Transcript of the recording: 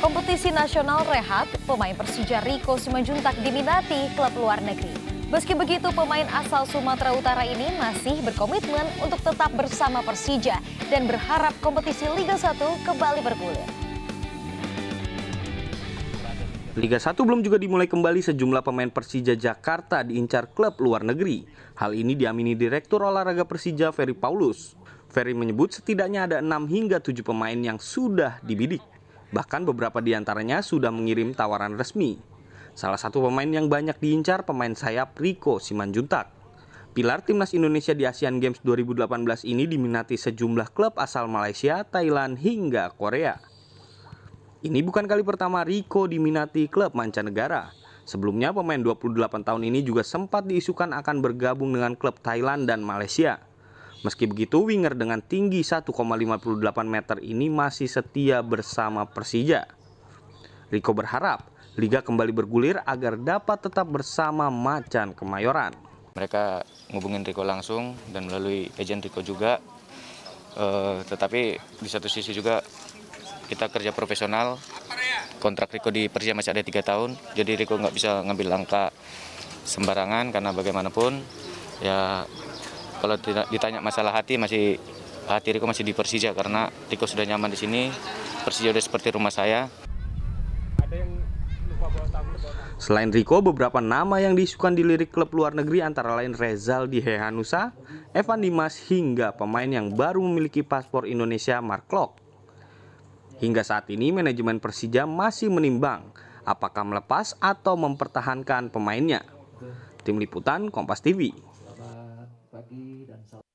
Kompetisi nasional rehat, pemain Persija Riko Simanjuntak diminati klub luar negeri. Meski begitu, pemain asal Sumatera Utara ini masih berkomitmen untuk tetap bersama Persija dan berharap kompetisi Liga 1 kembali bergulir. Liga 1 belum juga dimulai kembali sejumlah pemain Persija Jakarta diincar klub luar negeri. Hal ini diamini Direktur Olahraga Persija Ferry Paulus. Ferry menyebut setidaknya ada 6 hingga 7 pemain yang sudah dibidik. Bahkan beberapa di antaranya sudah mengirim tawaran resmi. Salah satu pemain yang banyak diincar pemain sayap Rico Simanjuntak. Pilar timnas Indonesia di Asian Games 2018 ini diminati sejumlah klub asal Malaysia, Thailand, hingga Korea. Ini bukan kali pertama Rico diminati klub mancanegara. Sebelumnya pemain 28 tahun ini juga sempat diisukan akan bergabung dengan klub Thailand dan Malaysia. Meski begitu, winger dengan tinggi 1,58 meter ini masih setia bersama Persija. Rico berharap liga kembali bergulir agar dapat tetap bersama Macan Kemayoran. Mereka ngubungin Rico langsung dan melalui agent Rico juga. Uh, tetapi di satu sisi juga kita kerja profesional. Kontrak Riko di Persija masih ada tiga tahun, jadi Riko nggak bisa ngambil langkah sembarangan karena bagaimanapun ya kalau ditanya masalah hati masih hati Riko masih di Persija karena Riko sudah nyaman di sini. Persija sudah seperti rumah saya. Selain Riko, beberapa nama yang disukan di lirik klub luar negeri antara lain Rezal di Hehanusa, Evan Dimas, hingga pemain yang baru memiliki paspor Indonesia Mark Klok. Hingga saat ini manajemen Persija masih menimbang apakah melepas atau mempertahankan pemainnya. Tim Liputan Kompas TV pagi dan salam.